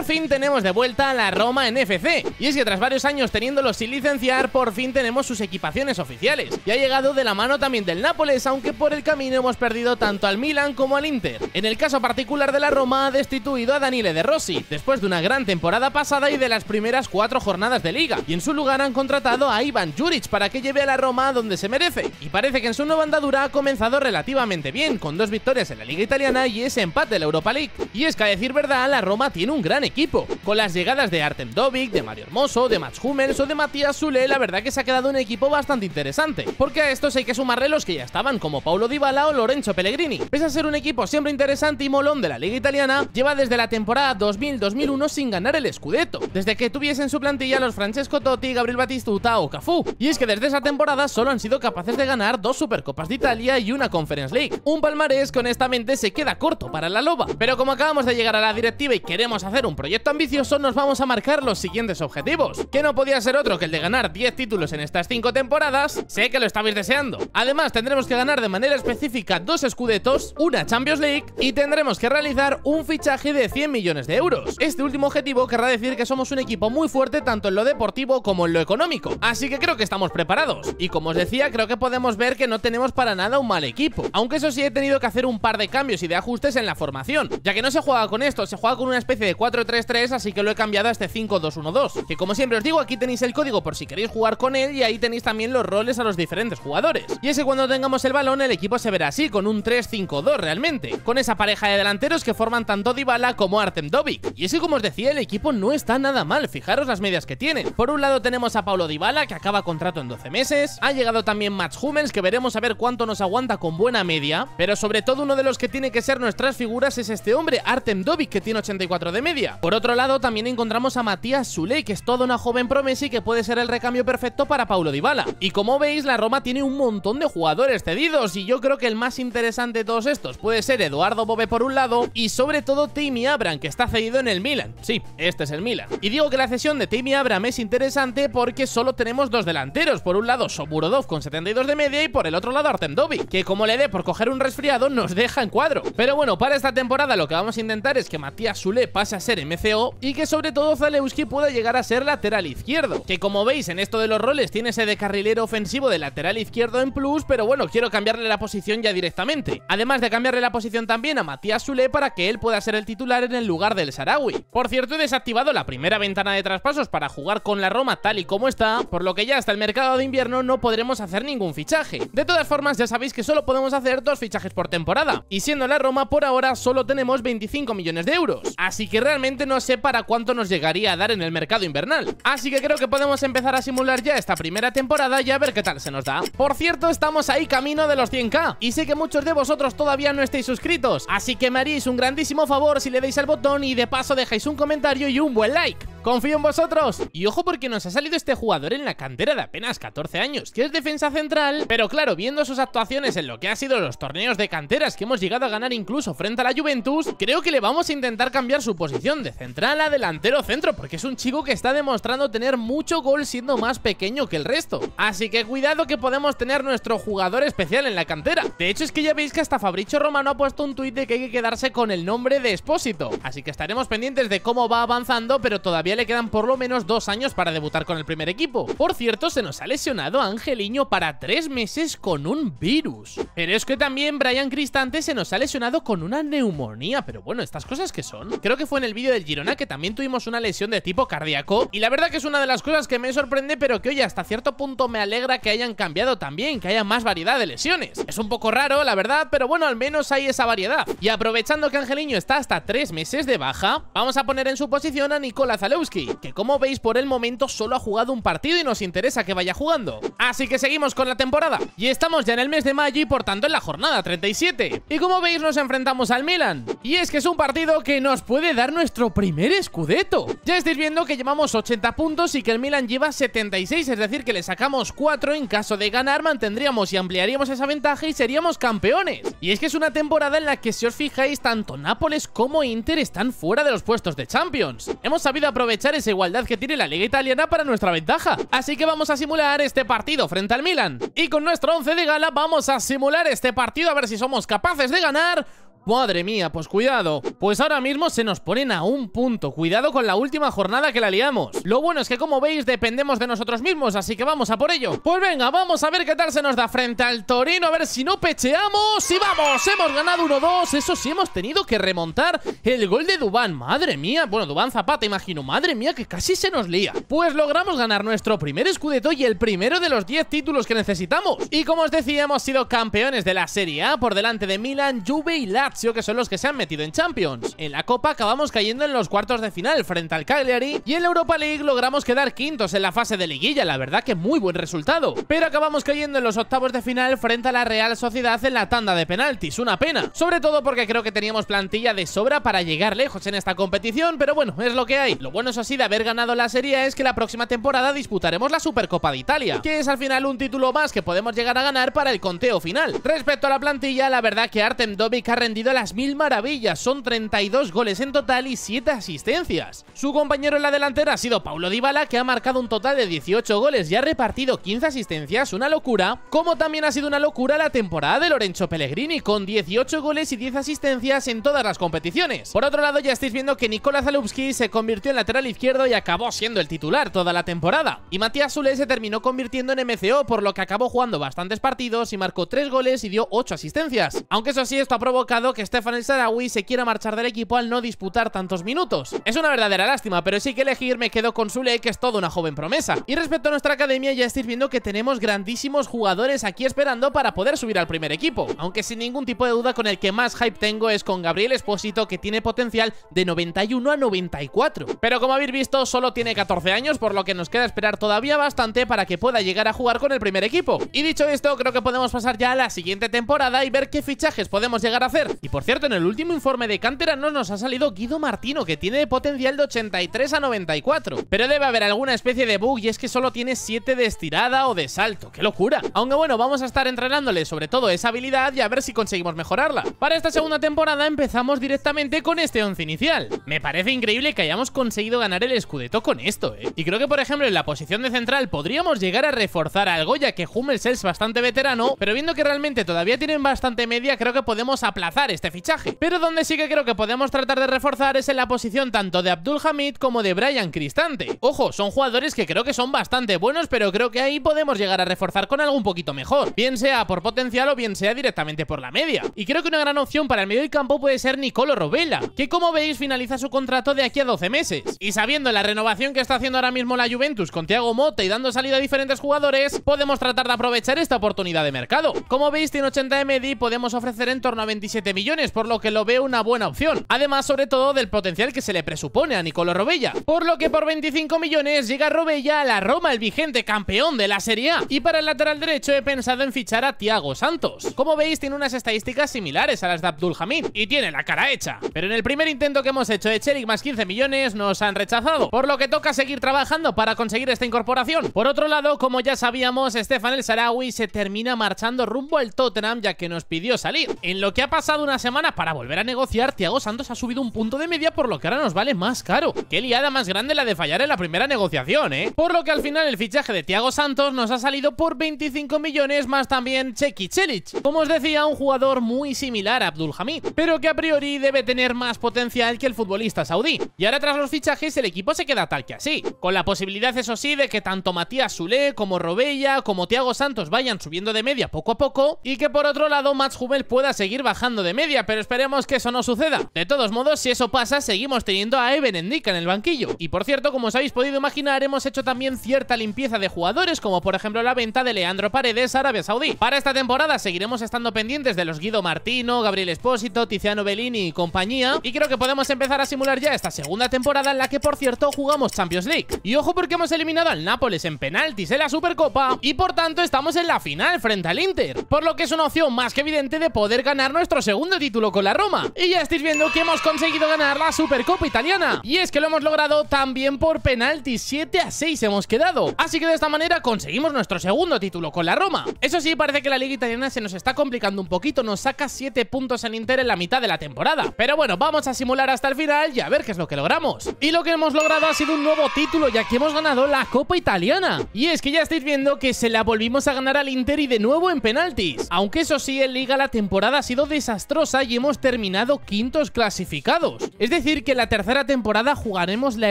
Por fin tenemos de vuelta a la Roma en Fc Y es que tras varios años teniéndolos sin licenciar, por fin tenemos sus equipaciones oficiales. Y ha llegado de la mano también del Nápoles, aunque por el camino hemos perdido tanto al Milan como al Inter. En el caso particular de la Roma, ha destituido a Daniele de Rossi, después de una gran temporada pasada y de las primeras cuatro jornadas de liga. Y en su lugar han contratado a Ivan Juric para que lleve a la Roma donde se merece. Y parece que en su nueva andadura ha comenzado relativamente bien, con dos victorias en la liga italiana y ese empate en la Europa League. Y es que a decir verdad, la Roma tiene un gran equipo equipo. Con las llegadas de Artem Dovic, de Mario Hermoso, de Max Hummels o de Matías Sule, la verdad que se ha quedado un equipo bastante interesante, porque a estos hay que sumarle los que ya estaban, como Paulo Dybala o Lorenzo Pellegrini. Pese a ser un equipo siempre interesante y molón de la liga italiana, lleva desde la temporada 2000-2001 sin ganar el Scudetto, desde que tuviesen su plantilla los Francesco Totti, Gabriel Batistuta o Cafú. Y es que desde esa temporada solo han sido capaces de ganar dos Supercopas de Italia y una Conference League. Un palmarés que honestamente se queda corto para la loba. Pero como acabamos de llegar a la directiva y queremos hacer un proyecto ambicioso nos vamos a marcar los siguientes objetivos, que no podía ser otro que el de ganar 10 títulos en estas 5 temporadas, sé que lo estabais deseando. Además, tendremos que ganar de manera específica dos escudetos, una Champions League y tendremos que realizar un fichaje de 100 millones de euros. Este último objetivo querrá decir que somos un equipo muy fuerte tanto en lo deportivo como en lo económico, así que creo que estamos preparados. Y como os decía, creo que podemos ver que no tenemos para nada un mal equipo, aunque eso sí he tenido que hacer un par de cambios y de ajustes en la formación, ya que no se juega con esto, se juega con una especie de 4 3 3 así que lo he cambiado a este 5-2-1-2. Que como siempre os digo, aquí tenéis el código por si queréis jugar con él y ahí tenéis también los roles a los diferentes jugadores. Y ese cuando tengamos el balón, el equipo se verá así, con un 3-5-2 realmente, con esa pareja de delanteros que forman tanto Dybala como Artem Dovic. Y es como os decía, el equipo no está nada mal, fijaros las medias que tiene. Por un lado tenemos a Paulo Dybala, que acaba contrato en 12 meses, ha llegado también Mats Hummels, que veremos a ver cuánto nos aguanta con buena media, pero sobre todo uno de los que tiene que ser nuestras figuras es este hombre, Artem Dovic, que tiene 84 de media. Por otro lado, también encontramos a Matías Zule que es toda una joven promesa y que puede ser el recambio perfecto para Paulo Dybala. Y como veis, la Roma tiene un montón de jugadores cedidos y yo creo que el más interesante de todos estos puede ser Eduardo Bobe por un lado y sobre todo Timmy Abram que está cedido en el Milan. Sí, este es el Milan. Y digo que la cesión de Timmy Abram es interesante porque solo tenemos dos delanteros. Por un lado, Soburodov con 72 de media y por el otro lado Artem Dobi, que como le dé por coger un resfriado nos deja en cuadro. Pero bueno, para esta temporada lo que vamos a intentar es que Matías Zule pase a ser MCO y que sobre todo Zalewski pueda llegar a ser lateral izquierdo, que como veis en esto de los roles tiene ese de carrilero ofensivo de lateral izquierdo en plus, pero bueno, quiero cambiarle la posición ya directamente. Además de cambiarle la posición también a Matías Sule para que él pueda ser el titular en el lugar del Sarawi. Por cierto, he desactivado la primera ventana de traspasos para jugar con la Roma tal y como está, por lo que ya hasta el mercado de invierno no podremos hacer ningún fichaje. De todas formas, ya sabéis que solo podemos hacer dos fichajes por temporada, y siendo la Roma por ahora solo tenemos 25 millones de euros. Así que realmente no sé para cuánto nos llegaría a dar en el mercado invernal Así que creo que podemos empezar a simular ya esta primera temporada y a ver qué tal se nos da Por cierto, estamos ahí camino de los 100k Y sé que muchos de vosotros todavía no estáis suscritos Así que me haréis un grandísimo favor si le deis al botón y de paso dejáis un comentario y un buen like Confío en vosotros Y ojo porque nos ha salido este jugador en la cantera de apenas 14 años Que es defensa central Pero claro, viendo sus actuaciones en lo que ha sido los torneos de canteras Que hemos llegado a ganar incluso frente a la Juventus Creo que le vamos a intentar cambiar su posición de central a delantero centro Porque es un chico que está demostrando tener mucho gol siendo más pequeño que el resto Así que cuidado que podemos tener nuestro jugador especial en la cantera De hecho es que ya veis que hasta Fabricio Romano ha puesto un tuit de que hay que quedarse con el nombre de Espósito Así que estaremos pendientes de cómo va avanzando Pero todavía le quedan por lo menos dos años para debutar con el primer equipo Por cierto se nos ha lesionado a Angeliño para tres meses con un virus Pero es que también Brian Cristante se nos ha lesionado con una neumonía Pero bueno, estas cosas que son Creo que fue en el vídeo del Girona que también tuvimos una lesión de tipo cardíaco y la verdad que es una de las cosas que me sorprende pero que hoy hasta cierto punto me alegra que hayan cambiado también, que haya más variedad de lesiones. Es un poco raro, la verdad, pero bueno, al menos hay esa variedad. Y aprovechando que Angeliño está hasta tres meses de baja, vamos a poner en su posición a Nikola Zalewski, que como veis por el momento solo ha jugado un partido y nos interesa que vaya jugando. Así que seguimos con la temporada. Y estamos ya en el mes de mayo y por tanto en la jornada 37. Y como veis nos enfrentamos al Milan. Y es que es un partido que nos puede dar nuestro primer escudeto Ya estáis viendo que llevamos 80 puntos y que el Milan lleva 76 Es decir, que le sacamos 4 en caso de ganar mantendríamos y ampliaríamos esa ventaja y seríamos campeones Y es que es una temporada en la que si os fijáis tanto Nápoles como Inter están fuera de los puestos de Champions Hemos sabido aprovechar esa igualdad que tiene la Liga Italiana para nuestra ventaja Así que vamos a simular este partido frente al Milan Y con nuestro 11 de gala vamos a simular este partido a ver si somos capaces de ganar Madre mía, pues cuidado Pues ahora mismo se nos ponen a un punto Cuidado con la última jornada que la liamos Lo bueno es que como veis dependemos de nosotros mismos Así que vamos a por ello Pues venga, vamos a ver qué tal se nos da frente al Torino A ver si no pecheamos Y vamos, hemos ganado 1-2 Eso sí, hemos tenido que remontar el gol de Dubán Madre mía, bueno, Dubán Zapata imagino Madre mía, que casi se nos lía Pues logramos ganar nuestro primer escudeto Y el primero de los 10 títulos que necesitamos Y como os decía, hemos sido campeones de la Serie A Por delante de Milan, Juve y la que son los que se han metido en Champions. En la Copa acabamos cayendo en los cuartos de final frente al Cagliari y en la Europa League logramos quedar quintos en la fase de liguilla, la verdad que muy buen resultado. Pero acabamos cayendo en los octavos de final frente a la Real Sociedad en la tanda de penaltis, una pena. Sobre todo porque creo que teníamos plantilla de sobra para llegar lejos en esta competición, pero bueno, es lo que hay. Lo bueno es así de haber ganado la serie es que la próxima temporada disputaremos la Supercopa de Italia, que es al final un título más que podemos llegar a ganar para el conteo final. Respecto a la plantilla, la verdad que Artem Dobby ha rendido a las mil maravillas, son 32 goles en total y 7 asistencias. Su compañero en la delantera ha sido Paulo Dybala, que ha marcado un total de 18 goles y ha repartido 15 asistencias, una locura, como también ha sido una locura la temporada de Lorenzo Pellegrini, con 18 goles y 10 asistencias en todas las competiciones. Por otro lado, ya estáis viendo que Nicolás Zalewski se convirtió en lateral izquierdo y acabó siendo el titular toda la temporada. Y Matías Zule se terminó convirtiendo en MCO, por lo que acabó jugando bastantes partidos y marcó 3 goles y dio 8 asistencias. Aunque eso sí, esto ha provocado que Stefan Sarawi se quiera marchar del equipo al no disputar tantos minutos. Es una verdadera lástima, pero sí que elegir me quedo con Sule, que es toda una joven promesa. Y respecto a nuestra academia, ya estáis viendo que tenemos grandísimos jugadores aquí esperando para poder subir al primer equipo. Aunque sin ningún tipo de duda, con el que más hype tengo es con Gabriel Espósito, que tiene potencial de 91 a 94. Pero como habéis visto, solo tiene 14 años, por lo que nos queda esperar todavía bastante para que pueda llegar a jugar con el primer equipo. Y dicho esto, creo que podemos pasar ya a la siguiente temporada y ver qué fichajes podemos llegar a hacer. Y por cierto, en el último informe de cantera no nos ha salido Guido Martino, que tiene potencial de 83 a 94. Pero debe haber alguna especie de bug y es que solo tiene 7 de estirada o de salto. ¡Qué locura! Aunque bueno, vamos a estar entrenándole sobre todo esa habilidad y a ver si conseguimos mejorarla. Para esta segunda temporada empezamos directamente con este once inicial. Me parece increíble que hayamos conseguido ganar el escudeto con esto, ¿eh? Y creo que por ejemplo en la posición de central podríamos llegar a reforzar algo ya que Hummels es bastante veterano, pero viendo que realmente todavía tienen bastante media creo que podemos aplazar este fichaje. Pero donde sí que creo que podemos tratar de reforzar es en la posición tanto de Abdul Hamid como de Brian Cristante. Ojo, son jugadores que creo que son bastante buenos, pero creo que ahí podemos llegar a reforzar con algo un poquito mejor. Bien sea por potencial o bien sea directamente por la media. Y creo que una gran opción para el medio del campo puede ser Nicolo Robella, que como veis finaliza su contrato de aquí a 12 meses. Y sabiendo la renovación que está haciendo ahora mismo la Juventus con Thiago Mota y dando salida a diferentes jugadores, podemos tratar de aprovechar esta oportunidad de mercado. Como veis, tiene 80 MD podemos ofrecer en torno a 27 millones, por lo que lo veo una buena opción. Además, sobre todo, del potencial que se le presupone a Nicolò Robella. Por lo que por 25 millones llega Robella a la Roma, el vigente campeón de la Serie A. Y para el lateral derecho he pensado en fichar a Thiago Santos. Como veis, tiene unas estadísticas similares a las de Abdul Hamid y tiene la cara hecha. Pero en el primer intento que hemos hecho de Cherik más 15 millones nos han rechazado, por lo que toca seguir trabajando para conseguir esta incorporación. Por otro lado, como ya sabíamos, Stefan El Sarawi se termina marchando rumbo al Tottenham ya que nos pidió salir, en lo que ha pasado una semana para volver a negociar, Thiago Santos ha subido un punto de media por lo que ahora nos vale más caro. Qué liada más grande la de fallar en la primera negociación, ¿eh? Por lo que al final el fichaje de Thiago Santos nos ha salido por 25 millones más también Cheki Chelic. Como os decía, un jugador muy similar a Abdul Hamid, pero que a priori debe tener más potencial que el futbolista saudí. Y ahora tras los fichajes el equipo se queda tal que así, con la posibilidad eso sí de que tanto Matías Zule como Robella como Thiago Santos vayan subiendo de media poco a poco y que por otro lado Mats Hummel pueda seguir bajando de media media, pero esperemos que eso no suceda. De todos modos, si eso pasa, seguimos teniendo a Eben Nick en el banquillo. Y por cierto, como os habéis podido imaginar, hemos hecho también cierta limpieza de jugadores, como por ejemplo la venta de Leandro Paredes a Arabia Saudí. Para esta temporada seguiremos estando pendientes de los Guido Martino, Gabriel Espósito, Tiziano Bellini y compañía. Y creo que podemos empezar a simular ya esta segunda temporada en la que, por cierto, jugamos Champions League. Y ojo porque hemos eliminado al Nápoles en penaltis en la Supercopa y por tanto estamos en la final frente al Inter. Por lo que es una opción más que evidente de poder ganar nuestro segundo título con la Roma. Y ya estáis viendo que hemos conseguido ganar la Supercopa Italiana. Y es que lo hemos logrado también por penaltis. 7 a 6 hemos quedado. Así que de esta manera conseguimos nuestro segundo título con la Roma. Eso sí, parece que la Liga Italiana se nos está complicando un poquito. Nos saca 7 puntos al Inter en la mitad de la temporada. Pero bueno, vamos a simular hasta el final y a ver qué es lo que logramos. Y lo que hemos logrado ha sido un nuevo título, ya que hemos ganado la Copa Italiana. Y es que ya estáis viendo que se la volvimos a ganar al Inter y de nuevo en penaltis. Aunque eso sí, en Liga la temporada ha sido desastrosa y hemos terminado quintos clasificados. Es decir, que en la tercera temporada jugaremos la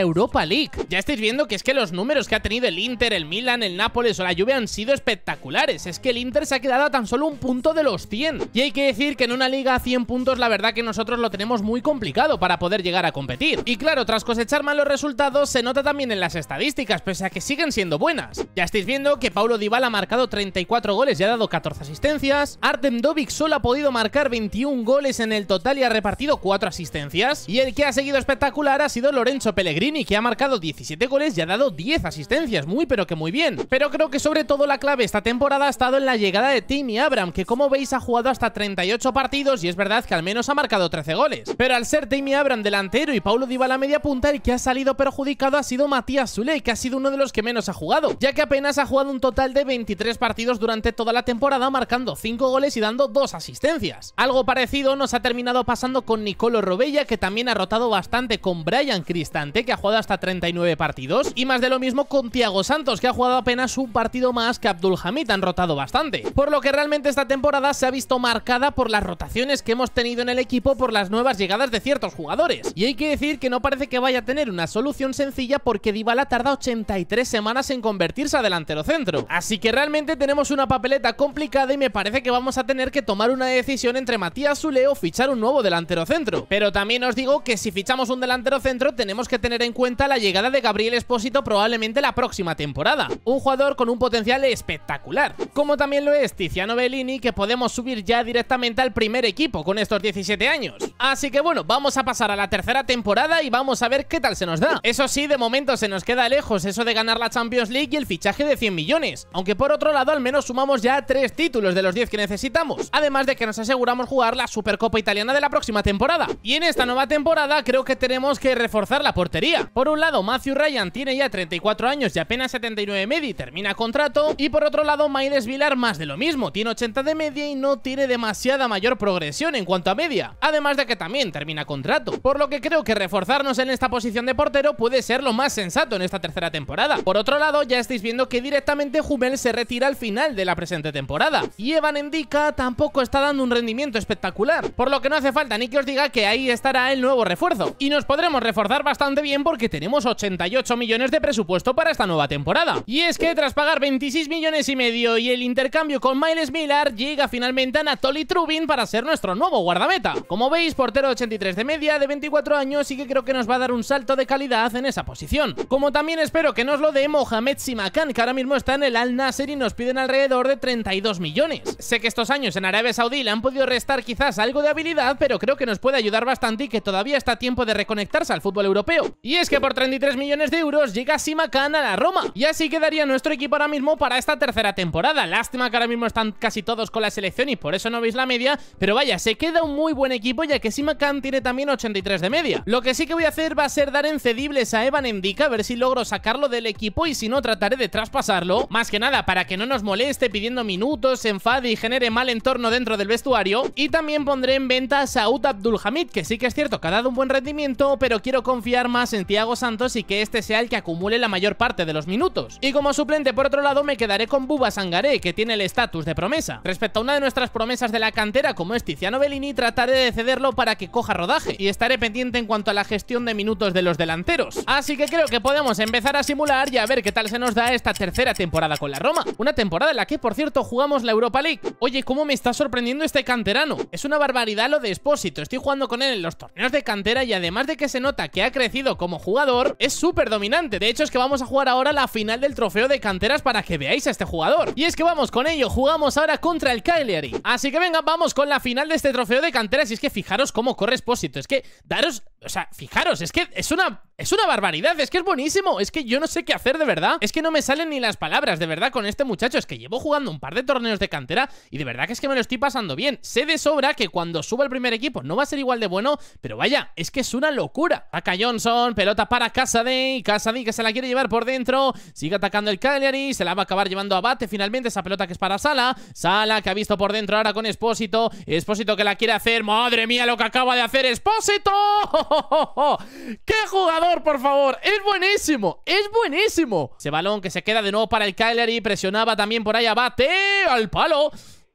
Europa League. Ya estáis viendo que es que los números que ha tenido el Inter, el Milan, el Nápoles o la Juve han sido espectaculares. Es que el Inter se ha quedado a tan solo un punto de los 100. Y hay que decir que en una liga a 100 puntos la verdad que nosotros lo tenemos muy complicado para poder llegar a competir. Y claro, tras cosechar malos resultados se nota también en las estadísticas, pese a que siguen siendo buenas. Ya estáis viendo que Paulo Dybala ha marcado 34 goles y ha dado 14 asistencias. Artem Dovic solo ha podido marcar 21 goles en el total y ha repartido 4 asistencias. Y el que ha seguido espectacular ha sido Lorenzo Pellegrini, que ha marcado 17 goles y ha dado 10 asistencias. Muy pero que muy bien. Pero creo que sobre todo la clave esta temporada ha estado en la llegada de Timmy Abram, que como veis ha jugado hasta 38 partidos y es verdad que al menos ha marcado 13 goles. Pero al ser Timmy Abram delantero y Paulo Diva la media punta, el que ha salido perjudicado ha sido Matías Zuley que ha sido uno de los que menos ha jugado, ya que apenas ha jugado un total de 23 partidos durante toda la temporada, marcando 5 goles y dando 2 asistencias. Algo para nos ha terminado pasando con Nicolo Robella, que también ha rotado bastante con Brian Cristante, que ha jugado hasta 39 partidos, y más de lo mismo con Thiago Santos, que ha jugado apenas un partido más que Abdul Hamid, han rotado bastante. Por lo que realmente esta temporada se ha visto marcada por las rotaciones que hemos tenido en el equipo por las nuevas llegadas de ciertos jugadores. Y hay que decir que no parece que vaya a tener una solución sencilla porque Dybala tarda 83 semanas en convertirse a delantero centro. Así que realmente tenemos una papeleta complicada y me parece que vamos a tener que tomar una decisión entre Matías azuleo fichar un nuevo delantero centro. Pero también os digo que si fichamos un delantero centro tenemos que tener en cuenta la llegada de Gabriel Espósito probablemente la próxima temporada. Un jugador con un potencial espectacular. Como también lo es Tiziano Bellini que podemos subir ya directamente al primer equipo con estos 17 años. Así que bueno, vamos a pasar a la tercera temporada y vamos a ver qué tal se nos da. Eso sí, de momento se nos queda lejos eso de ganar la Champions League y el fichaje de 100 millones. Aunque por otro lado al menos sumamos ya 3 títulos de los 10 que necesitamos. Además de que nos aseguramos jugar la Supercopa Italiana de la próxima temporada. Y en esta nueva temporada creo que tenemos que reforzar la portería. Por un lado, Matthew Ryan tiene ya 34 años y apenas 79 de media y termina contrato. Y por otro lado, Maides Vilar más de lo mismo, tiene 80 de media y no tiene demasiada mayor progresión en cuanto a media. Además de que también termina contrato. Por lo que creo que reforzarnos en esta posición de portero puede ser lo más sensato en esta tercera temporada. Por otro lado, ya estáis viendo que directamente Jumel se retira al final de la presente temporada. Y Evan Endika tampoco está dando un rendimiento espectacular por lo que no hace falta ni que os diga que ahí estará el nuevo refuerzo Y nos podremos reforzar bastante bien porque tenemos 88 millones de presupuesto para esta nueva temporada Y es que tras pagar 26 millones y medio y el intercambio con Miles Miller Llega finalmente Anatoly Trubin para ser nuestro nuevo guardameta Como veis, portero 83 de media, de 24 años y que creo que nos va a dar un salto de calidad en esa posición Como también espero que nos lo dé Mohamed Simakan que ahora mismo está en el Al Nasser y nos piden alrededor de 32 millones Sé que estos años en Arabia Saudí le han podido restar quizá algo de habilidad, pero creo que nos puede ayudar bastante y que todavía está a tiempo de reconectarse al fútbol europeo. Y es que por 33 millones de euros llega Simacan a la Roma. Y así quedaría nuestro equipo ahora mismo para esta tercera temporada. Lástima que ahora mismo están casi todos con la selección y por eso no veis la media, pero vaya, se queda un muy buen equipo ya que Simacan tiene también 83 de media. Lo que sí que voy a hacer va a ser dar encedibles a Evan Endica, a ver si logro sacarlo del equipo y si no trataré de traspasarlo. Más que nada para que no nos moleste pidiendo minutos, enfade y genere mal entorno dentro del vestuario. Y también también pondré en venta a Saud Abdulhamid, que sí que es cierto que ha dado un buen rendimiento, pero quiero confiar más en Tiago Santos y que este sea el que acumule la mayor parte de los minutos. Y como suplente, por otro lado, me quedaré con Buba Sangaré, que tiene el estatus de promesa. Respecto a una de nuestras promesas de la cantera, como es Tiziano Bellini, trataré de cederlo para que coja rodaje, y estaré pendiente en cuanto a la gestión de minutos de los delanteros. Así que creo que podemos empezar a simular y a ver qué tal se nos da esta tercera temporada con la Roma. Una temporada en la que, por cierto, jugamos la Europa League. Oye, cómo me está sorprendiendo este canterano. Es una barbaridad lo de Espósito, estoy jugando con él en los torneos de cantera y además de que se nota que ha crecido como jugador, es súper dominante. De hecho es que vamos a jugar ahora la final del trofeo de canteras para que veáis a este jugador. Y es que vamos con ello, jugamos ahora contra el Cagliari. Así que venga, vamos con la final de este trofeo de canteras y es que fijaros cómo corre Espósito, es que daros... O sea, fijaros, es que es una, es una barbaridad, es que es buenísimo, es que yo no sé qué hacer de verdad, es que no me salen ni las palabras de verdad con este muchacho, es que llevo jugando un par de torneos de cantera y de verdad que es que me lo estoy pasando bien, sé de sobre que cuando suba el primer equipo no va a ser igual de bueno, pero vaya, es que es una locura. Acá Johnson, pelota para Casadei, Casadei que se la quiere llevar por dentro, sigue atacando el Cagliari, se la va a acabar llevando a Bate finalmente, esa pelota que es para Sala, Sala que ha visto por dentro ahora con Espósito, Espósito que la quiere hacer, madre mía lo que acaba de hacer Espósito. ¡Qué jugador, por favor! Es buenísimo, es buenísimo. Ese balón que se queda de nuevo para el Cagliari, presionaba también por ahí Abate Bate, al palo.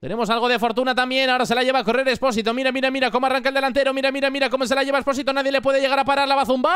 Tenemos algo de fortuna también. Ahora se la lleva a correr Espósito. Mira, mira, mira cómo arranca el delantero. Mira, mira, mira cómo se la lleva Espósito. Nadie le puede llegar a parar. La va a zumbar.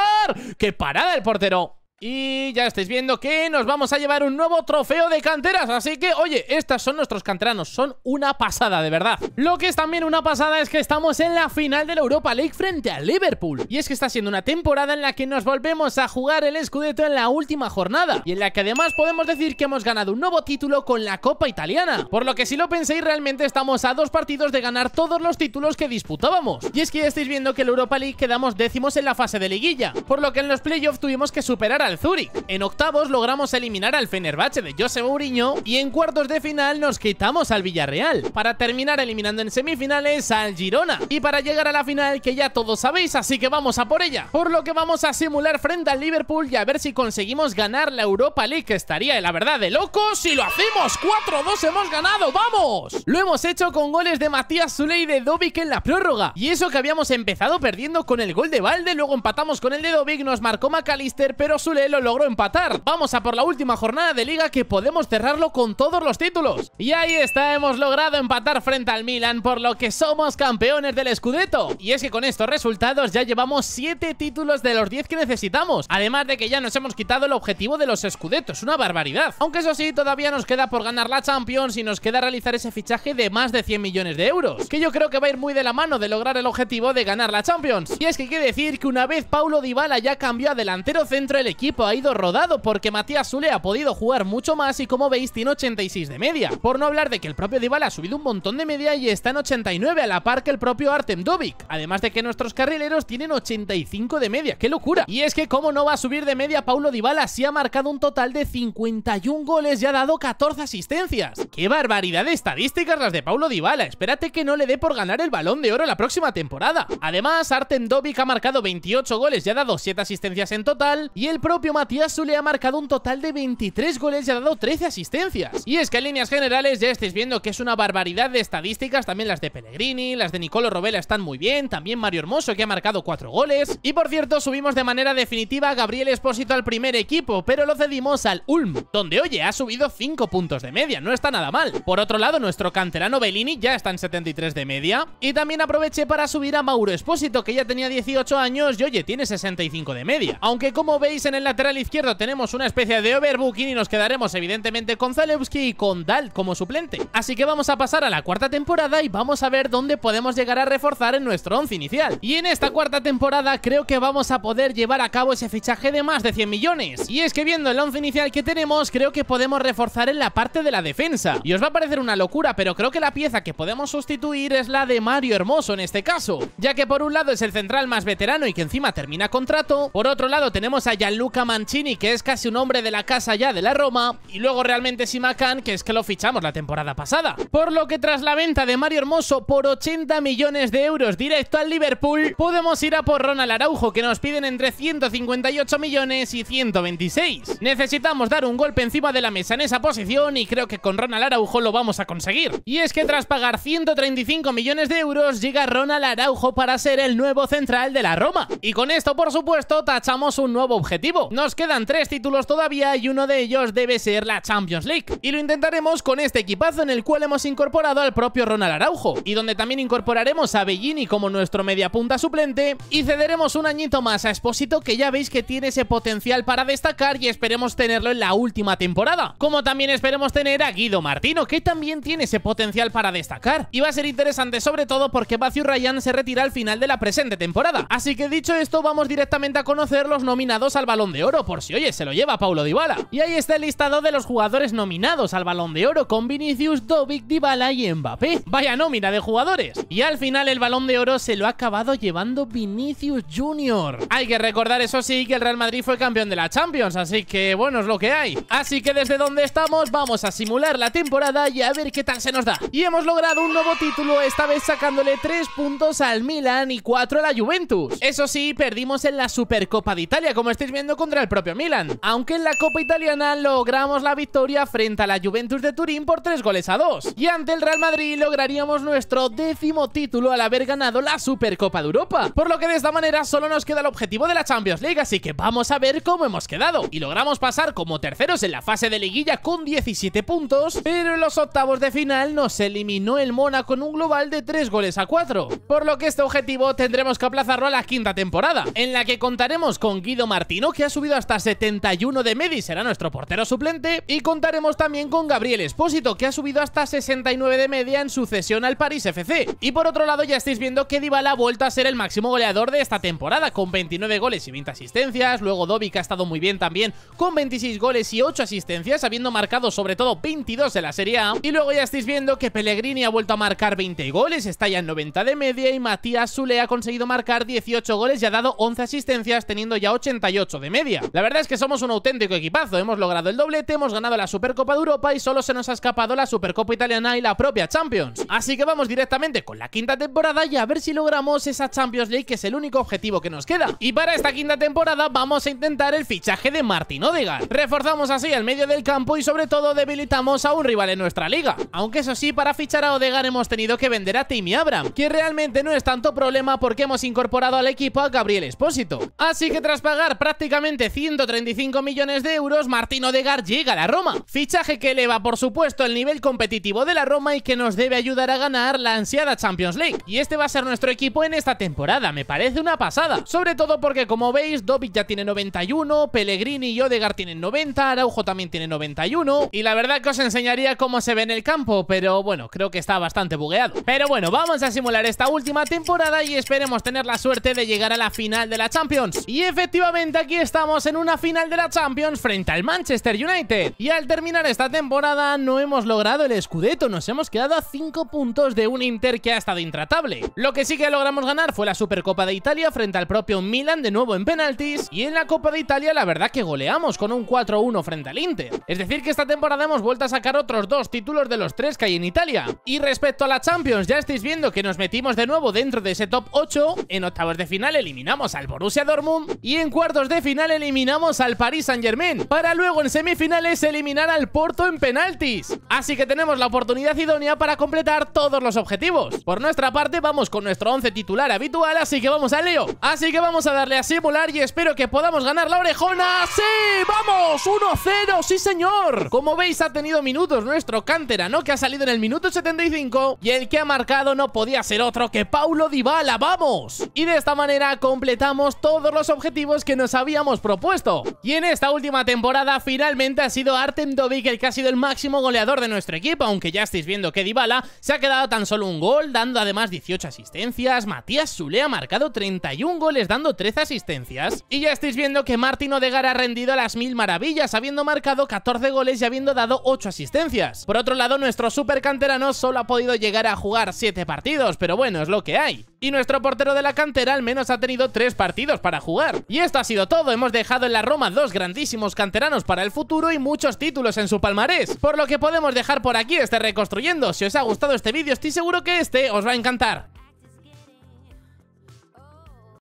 ¡Qué parada el portero! Y ya estáis viendo que nos vamos a llevar un nuevo trofeo de canteras Así que, oye, estas son nuestros canteranos Son una pasada, de verdad Lo que es también una pasada es que estamos en la final de la Europa League frente a Liverpool Y es que está siendo una temporada en la que nos volvemos a jugar el Scudetto en la última jornada Y en la que además podemos decir que hemos ganado un nuevo título con la Copa Italiana Por lo que si lo penséis, realmente estamos a dos partidos de ganar todos los títulos que disputábamos Y es que ya estáis viendo que en la Europa League quedamos décimos en la fase de liguilla Por lo que en los playoffs tuvimos que superar a Zurich. En octavos logramos eliminar al Fenerbahce de José Mourinho y en cuartos de final nos quitamos al Villarreal, para terminar eliminando en semifinales al Girona y para llegar a la final que ya todos sabéis, así que vamos a por ella. Por lo que vamos a simular frente al Liverpool y a ver si conseguimos ganar la Europa League, que estaría la verdad de loco si lo hacemos. 4-2 hemos ganado, ¡vamos! Lo hemos hecho con goles de Matías Zuley y de Dovic en la prórroga. Y eso que habíamos empezado perdiendo con el gol de Valde, luego empatamos con el de Dovic, nos marcó Macalister, pero Zule lo logró empatar. Vamos a por la última jornada de liga que podemos cerrarlo con todos los títulos. Y ahí está, hemos logrado empatar frente al Milan, por lo que somos campeones del Scudetto. Y es que con estos resultados ya llevamos 7 títulos de los 10 que necesitamos. Además de que ya nos hemos quitado el objetivo de los Scudettos, una barbaridad. Aunque eso sí, todavía nos queda por ganar la Champions y nos queda realizar ese fichaje de más de 100 millones de euros. Que yo creo que va a ir muy de la mano de lograr el objetivo de ganar la Champions. Y es que quiere decir que una vez Paulo Dybala ya cambió a delantero centro el equipo ha ido rodado porque Matías Zule ha podido jugar mucho más y como veis tiene 86 de media. Por no hablar de que el propio Dybala ha subido un montón de media y está en 89 a la par que el propio Artem dovic Además de que nuestros carrileros tienen 85 de media, ¡qué locura! Y es que como no va a subir de media Paulo Dybala si ha marcado un total de 51 goles y ha dado 14 asistencias. ¡Qué barbaridad de estadísticas las de Paulo Dybala! Espérate que no le dé por ganar el Balón de Oro la próxima temporada. Además, Artem dovic ha marcado 28 goles y ha dado 7 asistencias en total y el propio propio Matías Zule ha marcado un total de 23 goles y ha dado 13 asistencias. Y es que en líneas generales ya estáis viendo que es una barbaridad de estadísticas, también las de Pellegrini, las de Nicolo Robela están muy bien, también Mario Hermoso que ha marcado 4 goles. Y por cierto, subimos de manera definitiva a Gabriel Espósito al primer equipo, pero lo cedimos al Ulm, donde oye, ha subido 5 puntos de media, no está nada mal. Por otro lado, nuestro canterano Bellini ya está en 73 de media. Y también aproveché para subir a Mauro Espósito, que ya tenía 18 años y oye, tiene 65 de media. Aunque como veis en el lateral izquierdo tenemos una especie de overbooking y nos quedaremos evidentemente con Zalewski y con Dalt como suplente. Así que vamos a pasar a la cuarta temporada y vamos a ver dónde podemos llegar a reforzar en nuestro once inicial. Y en esta cuarta temporada creo que vamos a poder llevar a cabo ese fichaje de más de 100 millones. Y es que viendo el once inicial que tenemos, creo que podemos reforzar en la parte de la defensa. Y os va a parecer una locura, pero creo que la pieza que podemos sustituir es la de Mario Hermoso en este caso. Ya que por un lado es el central más veterano y que encima termina contrato, por otro lado tenemos a Gianluca Mancini, que es casi un hombre de la casa ya de la Roma, y luego realmente Simacan, que es que lo fichamos la temporada pasada. Por lo que tras la venta de Mario Hermoso por 80 millones de euros directo al Liverpool, podemos ir a por Ronald Araujo, que nos piden entre 158 millones y 126. Necesitamos dar un golpe encima de la mesa en esa posición y creo que con Ronald Araujo lo vamos a conseguir. Y es que tras pagar 135 millones de euros, llega Ronald Araujo para ser el nuevo central de la Roma. Y con esto, por supuesto, tachamos un nuevo objetivo nos quedan tres títulos todavía y uno de ellos debe ser la Champions League. Y lo intentaremos con este equipazo en el cual hemos incorporado al propio Ronald Araujo y donde también incorporaremos a Bellini como nuestro media punta suplente y cederemos un añito más a Espósito que ya veis que tiene ese potencial para destacar y esperemos tenerlo en la última temporada. Como también esperemos tener a Guido Martino que también tiene ese potencial para destacar. Y va a ser interesante sobre todo porque Matthew Ryan se retira al final de la presente temporada. Así que dicho esto vamos directamente a conocer los nominados al balón de Oro por si, oye, se lo lleva Paulo Dybala. Y ahí está el listado de los jugadores nominados al Balón de Oro con Vinicius, Dovic, Dybala y Mbappé. Vaya nómina de jugadores. Y al final el Balón de Oro se lo ha acabado llevando Vinicius Junior. Hay que recordar, eso sí, que el Real Madrid fue campeón de la Champions, así que bueno, es lo que hay. Así que desde donde estamos vamos a simular la temporada y a ver qué tal se nos da. Y hemos logrado un nuevo título, esta vez sacándole tres puntos al Milan y 4 a la Juventus. Eso sí, perdimos en la Supercopa de Italia, como estáis viendo contra el propio Milan. Aunque en la Copa Italiana logramos la victoria frente a la Juventus de Turín por 3 goles a 2. Y ante el Real Madrid lograríamos nuestro décimo título al haber ganado la Supercopa de Europa. Por lo que de esta manera solo nos queda el objetivo de la Champions League, así que vamos a ver cómo hemos quedado. Y logramos pasar como terceros en la fase de liguilla con 17 puntos, pero en los octavos de final nos eliminó el Mónaco con un global de 3 goles a 4. Por lo que este objetivo tendremos que aplazarlo a la quinta temporada, en la que contaremos con Guido Martino que ha subido hasta 71 de Medi, será nuestro portero suplente. Y contaremos también con Gabriel Espósito, que ha subido hasta 69 de media en sucesión al París FC. Y por otro lado ya estáis viendo que Dybala ha vuelto a ser el máximo goleador de esta temporada, con 29 goles y 20 asistencias. Luego Dobby, ha estado muy bien también, con 26 goles y 8 asistencias, habiendo marcado sobre todo 22 en la Serie A. Y luego ya estáis viendo que Pellegrini ha vuelto a marcar 20 goles, está ya en 90 de media, y Matías Sule ha conseguido marcar 18 goles y ha dado 11 asistencias, teniendo ya 88 de media. La verdad es que somos un auténtico equipazo. Hemos logrado el doblete, hemos ganado la Supercopa de Europa y solo se nos ha escapado la Supercopa Italiana y la propia Champions. Así que vamos directamente con la quinta temporada y a ver si logramos esa Champions League que es el único objetivo que nos queda. Y para esta quinta temporada vamos a intentar el fichaje de Martin Odegaard. Reforzamos así al medio del campo y sobre todo debilitamos a un rival en nuestra liga. Aunque eso sí, para fichar a Odegaard hemos tenido que vender a Timmy Abraham, que realmente no es tanto problema porque hemos incorporado al equipo a Gabriel Espósito. Así que tras pagar prácticamente 135 millones de euros, Martín Odegar llega a la Roma. Fichaje que eleva, por supuesto, el nivel competitivo de la Roma y que nos debe ayudar a ganar la ansiada Champions League. Y este va a ser nuestro equipo en esta temporada, me parece una pasada. Sobre todo porque, como veis, Dobit ya tiene 91, Pellegrini y Odegar tienen 90, Araujo también tiene 91. Y la verdad que os enseñaría cómo se ve en el campo, pero bueno, creo que está bastante bugueado. Pero bueno, vamos a simular esta última temporada y esperemos tener la suerte de llegar a la final de la Champions. Y efectivamente aquí está estamos en una final de la Champions frente al Manchester United. Y al terminar esta temporada no hemos logrado el escudeto nos hemos quedado a 5 puntos de un Inter que ha estado intratable. Lo que sí que logramos ganar fue la Supercopa de Italia frente al propio Milan de nuevo en penaltis y en la Copa de Italia la verdad que goleamos con un 4-1 frente al Inter. Es decir que esta temporada hemos vuelto a sacar otros dos títulos de los tres que hay en Italia. Y respecto a la Champions ya estáis viendo que nos metimos de nuevo dentro de ese top 8, en octavos de final eliminamos al Borussia Dortmund y en cuartos de final eliminamos al Paris Saint Germain Para luego en semifinales eliminar al Porto en penaltis Así que tenemos la oportunidad idónea para completar todos los objetivos Por nuestra parte vamos con nuestro 11 titular habitual Así que vamos a Leo Así que vamos a darle a simular y espero que podamos ganar la orejona ¡Sí! ¡Vamos! 1-0, sí señor Como veis ha tenido minutos nuestro Cántera, ¿no? Que ha salido en el minuto 75 Y el que ha marcado no podía ser otro que Paulo Dybala ¡Vamos! Y de esta manera completamos todos los objetivos que nos habíamos propuesto. Y en esta última temporada finalmente ha sido Artem Dobik el que ha sido el máximo goleador de nuestro equipo, aunque ya estáis viendo que Dybala se ha quedado tan solo un gol, dando además 18 asistencias, Matías Sule ha marcado 31 goles dando 13 asistencias, y ya estáis viendo que Martin Odegar ha rendido las mil maravillas, habiendo marcado 14 goles y habiendo dado 8 asistencias. Por otro lado, nuestro super canterano solo ha podido llegar a jugar 7 partidos, pero bueno, es lo que hay. Y nuestro portero de la cantera al menos ha tenido 3 partidos para jugar. Y esto ha sido todo, hemos dejado en la Roma dos grandísimos canteranos para el futuro y muchos títulos en su palmarés. Por lo que podemos dejar por aquí este Reconstruyendo. Si os ha gustado este vídeo estoy seguro que este os va a encantar.